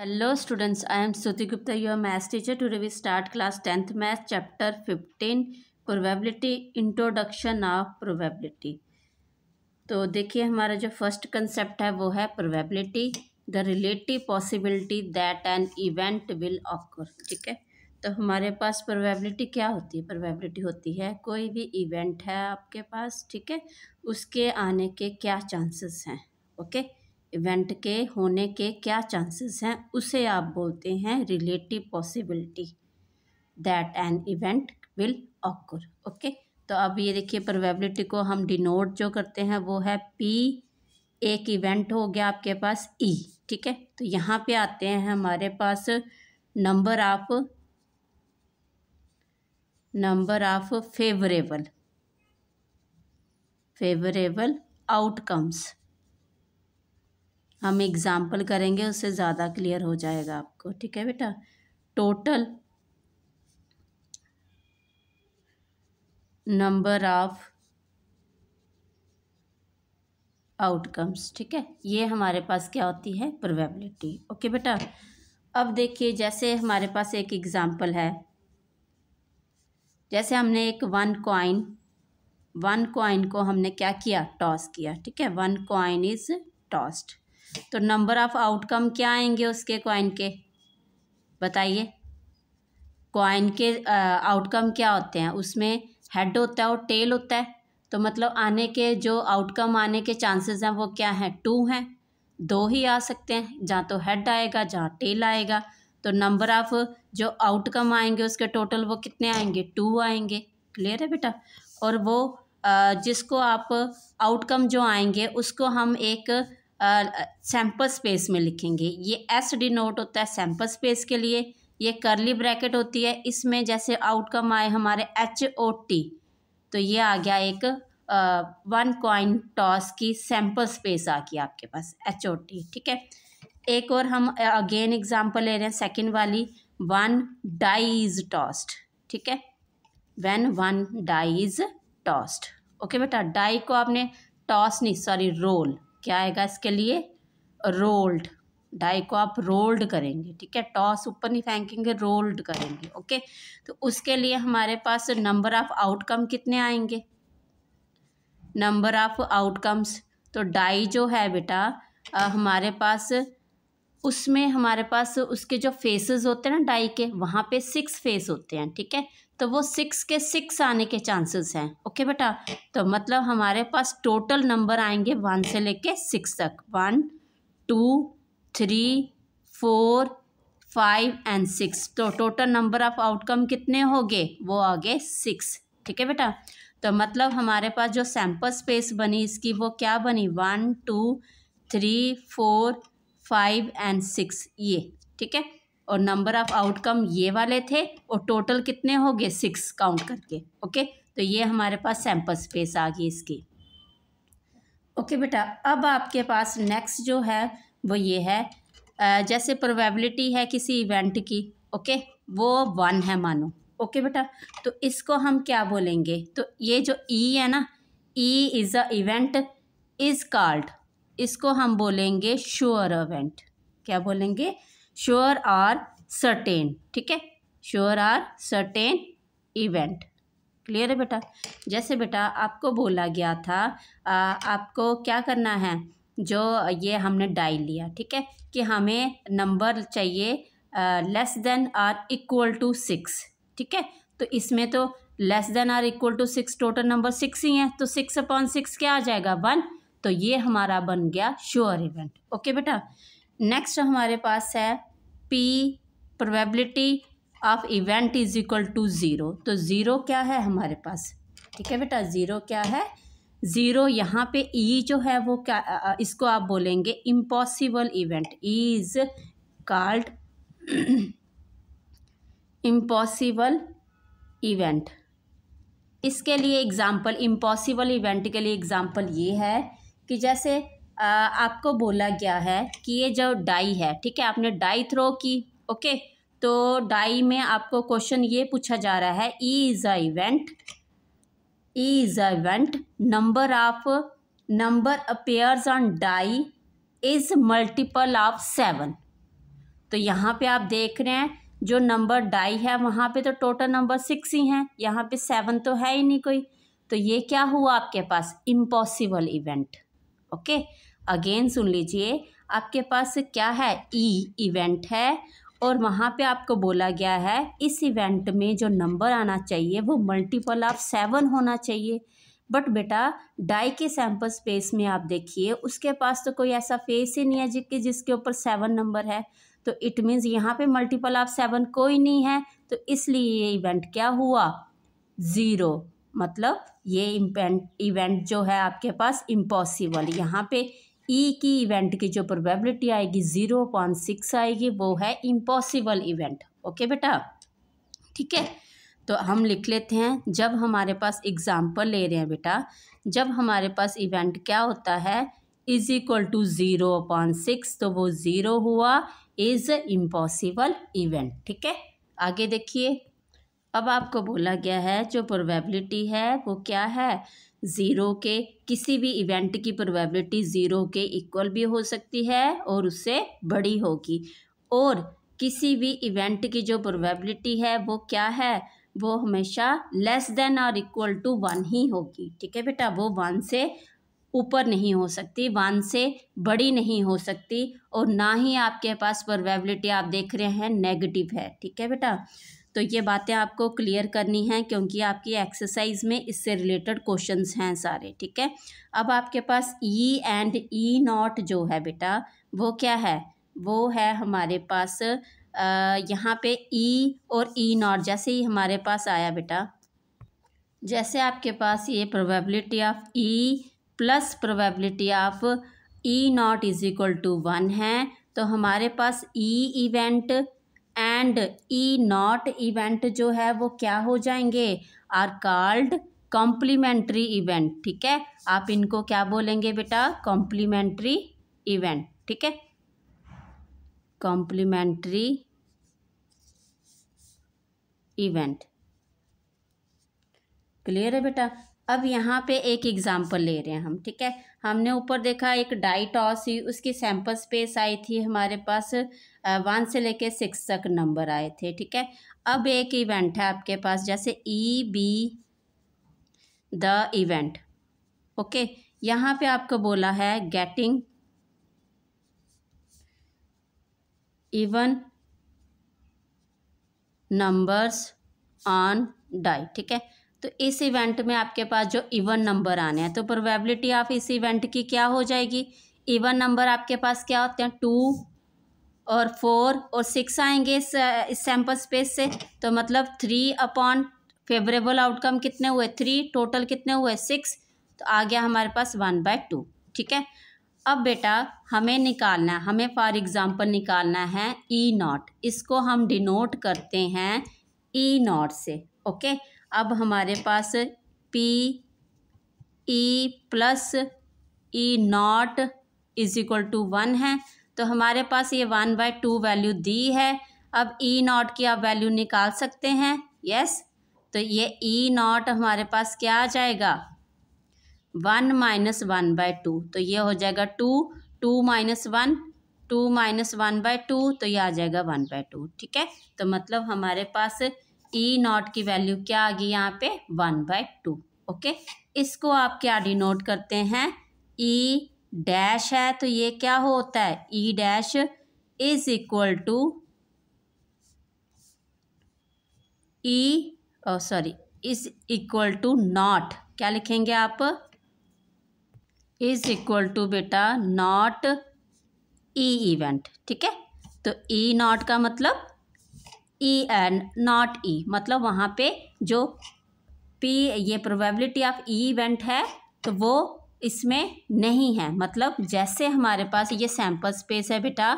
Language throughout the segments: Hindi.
Hello students I am Shruti Gupta your maths teacher to we start class tenth math chapter fifteen probability introduction of probability तो देखिए हमारा जो फर्स्ट कंसेप्ट है वो है probability the relative possibility that an event will occur ठीक है तो हमारे पास प्रोबेबिलिटी क्या होती है प्रोबेबिलिटी होती है कोई भी इवेंट है आपके पास ठीक है उसके आने के क्या चांसेस हैं ओके okay? इवेंट के होने के क्या चांसेस हैं उसे आप बोलते हैं relative possibility that an event will occur okay तो अब ये देखिए प्रोबेबिलिटी को हम डिनोट जो करते हैं वो है पी एक इवेंट हो गया आपके पास ई e, ठीक है तो यहाँ पे आते हैं हमारे पास number of number of favourable favourable outcomes हम एग्ज़ाम्पल करेंगे उससे ज़्यादा क्लियर हो जाएगा आपको ठीक है बेटा टोटल नंबर ऑफ आउटकम्स ठीक है ये हमारे पास क्या होती है प्रोबेबिलिटी ओके बेटा अब देखिए जैसे हमारे पास एक एग्ज़ाम्पल है जैसे हमने एक वन कॉइन वन कॉइन को हमने क्या किया टॉस किया ठीक है वन कॉइन इज़ टॉस्ड तो नंबर ऑफ़ आउटकम क्या आएंगे उसके कॉइन के बताइए कॉइन के आउटकम क्या होते हैं उसमें हेड होता है और टेल होता है तो मतलब आने के जो आउटकम आने के चांसेस हैं वो क्या हैं टू हैं दो ही आ सकते हैं जहाँ तो हेड आएगा जहाँ टेल आएगा तो नंबर ऑफ़ जो आउटकम आएंगे उसके टोटल वो कितने आएंगे टू आएंगे क्लियर है बेटा और वो जिसको आप आउटकम जो आएंगे उसको हम एक सैम्पल स्पेस में लिखेंगे ये एस डिनोट होता है सैम्पल स्पेस के लिए ये करली ब्रैकेट होती है इसमें जैसे आउटकम आए हमारे एच ओ टी तो ये आ गया एक वन कॉइन टॉस की सैम्पल स्पेस आ गई आपके पास एच ओ टी ठीक है एक और हम अगेन एग्जांपल ले रहे हैं सेकंड वाली वन डाइज टॉस्ट ठीक है one one dice tossed okay बेटा डाई को आपने टॉस नहीं सॉरी रोल क्या आएगा इसके लिए रोल्ड डाई को आप रोल्ड करेंगे ठीक है टॉस ऊपर नहीं फेंकेंगे रोल्ड करेंगे ओके तो उसके लिए हमारे पास नंबर ऑफ आउटकम कितने आएंगे नंबर ऑफ आउटकम्स तो डाई जो है बेटा हमारे पास उसमें हमारे पास उसके जो फेसेस होते हैं ना डाई के वहाँ पे सिक्स फेस होते हैं ठीक है तो वो सिक्स के सिक्स आने के चांसेस हैं ओके बेटा तो मतलब हमारे पास टोटल नंबर आएंगे वन से लेके सिक्स तक one two three four five and six तो टोटल नंबर ऑफ आउटकम कितने हो गए वो आ गए सिक्स ठीक है बेटा तो मतलब हमारे पास जो सैम्पल स्पेस बनी इसकी वो क्या बनी one two three four five and six ये ठीक है और नंबर ऑफ़ आउटकम ये वाले थे और टोटल कितने हो गए सिक्स काउंट करके ओके तो ये हमारे पास सैम्पल स्पेस आ गई इसकी ओके बेटा अब आपके पास नेक्स्ट जो है वो ये है जैसे प्रोबेबिलिटी है किसी इवेंट की ओके वो वन है मानो ओके बेटा तो इसको हम क्या बोलेंगे तो ये जो ई e है ना E is a event is called इसको हम बोलेंगे श्योर इवेंट क्या बोलेंगे श्योर आर सर्टेन ठीक है sure are certain event clear है बेटा जैसे बेटा आपको बोला गया था आ, आपको क्या करना है जो ये हमने डाई लिया ठीक है कि हमें नंबर चाहिए less than or equal to six ठीक है तो इसमें तो less than or equal to six total number six ही हैं तो सिक्स अपॉन सिक्स क्या आ जाएगा वन तो ये हमारा बन गया श्योर इवेंट ओके बेटा नेक्स्ट हमारे पास है P probability of event is equal to zero तो ज़ीरो क्या है हमारे पास ठीक है बेटा ज़ीरो क्या है ज़ीरो यहाँ पे ई e जो है वो क्या इसको आप बोलेंगे impossible event E is called impossible event इसके लिए एग्ज़ाम्पल इम्पॉसिबल इवेंट के लिए एग्ज़ाम्पल ये है कि जैसे आपको बोला गया है कि ये जो डाई है ठीक है आपने डाई थ्रो की ओके तो डाई में आपको क्वेश्चन ये पूछा जा रहा है E is a event E is a event number of number appears on die is multiple of seven तो यहाँ पे आप देख रहे हैं जो नंबर डाई है वहाँ पे तो टोटल नंबर सिक्स ही हैं यहाँ पे सेवन तो है ही नहीं कोई तो ये क्या हुआ आपके पास इम्पॉसिबल इवेंट ओके अगेन सुन लीजिए आपके पास क्या है ई e इवेंट है और वहाँ पे आपको बोला गया है इस इवेंट में जो नंबर आना चाहिए वो मल्टीपल ऑफ सेवन होना चाहिए बट बेटा डाई के सैम्पल स्पेस में आप देखिए उसके पास तो कोई ऐसा फेस ही नहीं है जिसके जिसके ऊपर सेवन नंबर है तो इट मीन्स यहाँ पे मल्टीपल ऑफ सेवन कोई नहीं है तो इसलिए ये इवेंट क्या हुआ ज़ीरो मतलब ये इवेंट इवेंट जो है आपके पास इम्पॉसिबल यहाँ पे ई e की इवेंट की जो प्रोबेबिलिटी आएगी ज़ीरो पॉइंट सिक्स आएगी वो है इम्पॉसिबल इवेंट ओके बेटा ठीक है तो हम लिख लेते हैं जब हमारे पास एग्ज़ाम्पल ले रहे हैं बेटा जब हमारे पास इवेंट क्या होता है is equal to zero upon six तो वो ज़ीरो हुआ इज़ इम्पॉसिबल इवेंट ठीक है आगे देखिए अब आपको बोला गया है जो प्रोबेबिलिटी है वो क्या है ज़ीरो के किसी भी इवेंट की प्रोबेबिलिटी ज़ीरो के इक्वल भी हो सकती है और उससे बड़ी होगी और किसी भी इवेंट की जो प्रोबेबिलिटी है वो क्या है वो हमेशा लेस देन और इक्वल टू वन ही होगी ठीक है बेटा वो वन से ऊपर नहीं हो सकती वन से बड़ी नहीं हो सकती और ना ही आपके पास प्रोबेबिलिटी आप देख रहे हैं नेगेटिव है ठीक है बेटा तो ये बातें आपको क्लियर करनी है क्योंकि आपकी एक्सरसाइज में इससे रिलेटेड क्वेश्चंस हैं सारे ठीक है अब आपके पास ई एंड ई नॉट जो है बेटा वो क्या है वो है हमारे पास यहाँ पे ई e और ई e नॉट जैसे ही हमारे पास आया बेटा जैसे आपके पास ये probability of E plus probability of E not is equal to one है तो हमारे पास E e event and E not event जो है वो क्या हो जाएंगे आर कॉल्ड कॉम्प्लीमेंट्री इवेंट ठीक है आप इनको क्या बोलेंगे बेटा कॉम्प्लीमेंट्री इवेंट ठीक है कॉम्प्लीमेंट्री इवेंट क्लियर है बेटा अब यहाँ पे एक एग्ज़ाम्पल ले रहे हैं हम ठीक है हमने ऊपर देखा एक डाइट टॉस हुई उसकी सैम्पल स्पेस आई थी हमारे पास वन से लेके सिक्स तक नंबर आए थे ठीक है अब एक इवेंट है आपके पास जैसे E be the event okay यहाँ पे आपको बोला है getting even numbers on die ठीक है तो इस इवेंट में आपके पास जो इवन नंबर आने हैं तो प्रोबेबिलिटी ऑफ इस इवेंट की क्या हो जाएगी इवन नंबर आपके पास क्या होते हैं टू और फोर और सिक्स आएंगे इस, इस सैम्पल स्पेस से तो मतलब थ्री अपॉन फेवरेबल आउटकम कितने हुए थ्री टोटल कितने हुए सिक्स तो आ गया हमारे पास वन बाय टू ठीक है अब बेटा हमें निकालना है हमें फॉर एग्ज़ाम्पल निकालना है ई e नॉट इसको हम डिनोट करते हैं ई e नॉट से ओके अब हमारे पास P E plus E not is equal to one है तो हमारे पास ये वन बाई टू वैल्यू दी है अब ई e नॉट की आप वैल्यू निकाल सकते हैं यस तो ये ई e नॉट हमारे पास क्या आ जाएगा one minus one by two तो ये हो जाएगा two two minus one two minus one by two तो ये आ जाएगा वन बाय टू ठीक है तो मतलब हमारे पास ई e नॉट की वैल्यू क्या आ गई यहाँ पे वन बाई टू ओके इसको आप क्या डिनोट करते हैं ई e डैश है तो ये क्या होता है E dash is equal to E sorry is equal to not क्या लिखेंगे आप इज इक्वल टू बेटा नॉट ई इवेंट ठीक है तो ई e नॉट का मतलब ई एंड नॉट ई मतलब वहाँ पे जो पी ये प्रोबेबिलिटी ऑफ ई इवेंट है तो वो इसमें नहीं है मतलब जैसे हमारे पास ये सैम्पल स्पेस है बेटा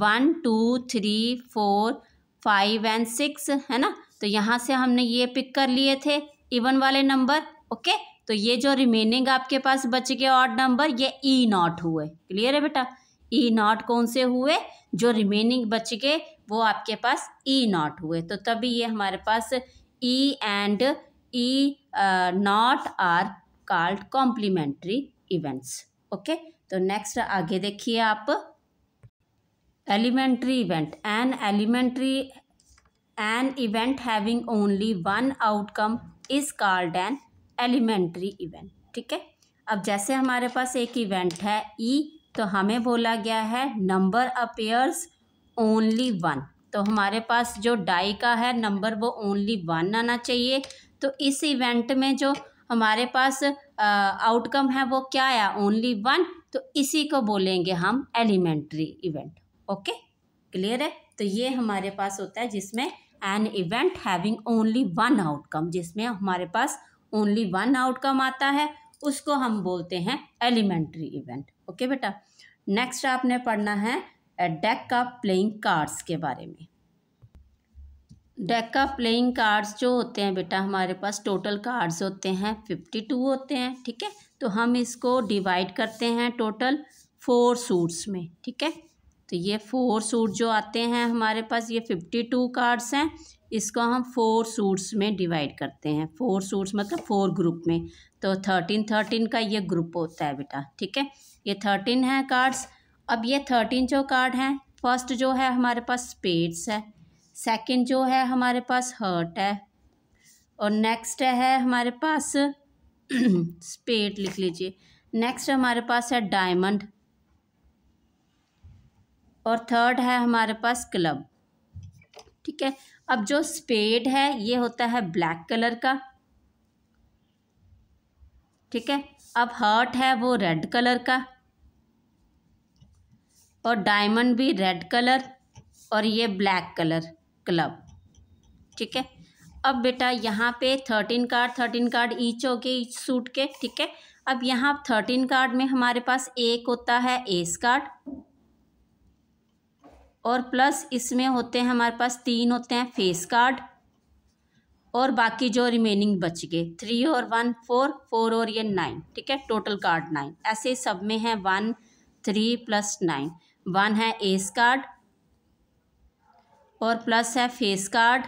one two three four five and six है ना तो यहाँ से हमने ये पिक कर लिए थे इवन वाले नंबर ओके तो ये जो रिमेनिंग आपके पास बच गए ऑड नंबर ये ई e नॉट हुए क्लियर है बेटा ई e नॉट कौन से हुए जो रिमेनिंग बच गए वो आपके पास ई e नॉट हुए तो तभी ये हमारे पास E and E not are called complementary events okay तो नेक्स्ट आगे देखिए आप elementary event an elementary an event having only one outcome is called an elementary event ठीक है अब जैसे हमारे पास एक इवेंट है ई e, तो हमें बोला गया है नंबर अपेयर्स ओनली वन तो हमारे पास जो डाई का है नंबर वो ओनली वन आना चाहिए तो इस इवेंट में जो हमारे पास आउटकम है वो क्या आया ओनली वन तो इसी को बोलेंगे हम एलिमेंट्री इवेंट ओके क्लियर है तो ये हमारे पास होता है जिसमें an event having only one outcome जिसमें हमारे पास ओनली वन आउटकम आता है उसको हम बोलते हैं एलिमेंट्री इवेंट ओके बेटा नेक्स्ट आपने पढ़ना है डेक ऑफ प्लेइंग कार्ड्स के बारे में डेक ऑफ प्लेइंग कार्ड्स जो होते हैं बेटा हमारे पास टोटल कार्ड्स होते हैं फिफ्टी टू होते हैं ठीक है तो हम इसको डिवाइड करते हैं टोटल फोर सूट्स में ठीक है तो ये फोर सूट जो आते हैं हमारे पास ये फिफ्टी टू कार्ड्स हैं इसको हम फोर सूट्स में डिवाइड करते हैं फोर सूट्स मतलब फोर ग्रुप में तो थर्टीन थर्टीन का ये ग्रुप होता है बेटा ठीक है ये थर्टीन है कार्ड्स अब ये थर्टीन जो कार्ड हैं फर्स्ट जो है हमारे पास स्पेड्स है सेकंड जो है हमारे पास हर्ट है और नेक्स्ट है हमारे पास स्पेड लिख लीजिए नेक्स्ट हमारे पास है डायमंड और थर्ड है हमारे पास क्लब ठीक है अब जो स्पेड है ये होता है ब्लैक कलर का ठीक है अब हर्ट है वो रेड कलर का और डायमंड भी रेड कलर और ये ब्लैक कलर क्लब ठीक है अब बेटा यहाँ पे thirteen card thirteen card each हो गए ईच सूट के ठीक है अब यहाँ थर्टीन कार्ड में हमारे पास एक होता है एस कार्ड और प्लस इसमें होते हैं हमारे पास तीन होते हैं फेस कार्ड और बाकी जो रिमेनिंग बच गए थ्री और वन फोर फोर और ये नाइन ठीक है टोटल कार्ड नाइन ऐसे सब में है one three plus nine one है एस कार्ड और प्लस है फेस कार्ड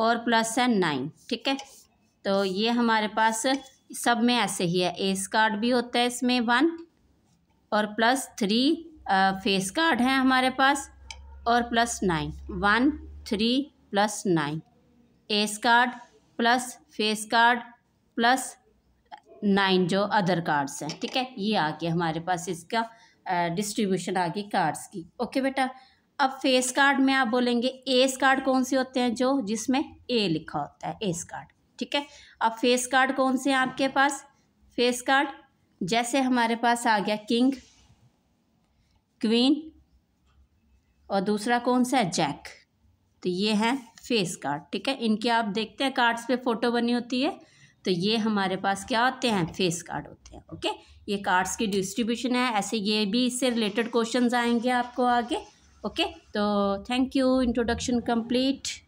और प्लस है नाइन ठीक है तो ये हमारे पास सब में ऐसे ही है एस कार्ड भी होता है इसमें वन और प्लस थ्री फेस कार्ड है हमारे पास और plus nine one three plus nine ace card plus face card plus nine जो अदर कार्ड्स हैं ठीक है ये आ गया हमारे पास इसका डिस्ट्रीब्यूशन आ गई कार्ड्स की ओके बेटा अब फेस कार्ड में आप बोलेंगे एस कार्ड कौन से होते हैं जो जिसमें ए लिखा होता है एस कार्ड ठीक है अब फेस कार्ड कौन से हैं आपके पास फेस कार्ड जैसे हमारे पास आ गया किंग क्वीन और दूसरा कौन सा है जैक तो ये हैं फेस कार्ड ठीक है इनके आप देखते हैं कार्ड्स पे फ़ोटो बनी होती है तो ये हमारे पास क्या होते हैं फेस कार्ड होते हैं ओके ये कार्ड्स की डिस्ट्रीब्यूशन है ऐसे ये भी इससे रिलेटेड क्वेश्चन आएंगे आपको आगे ओके तो थैंक यू इंट्रोडक्शन कंप्लीट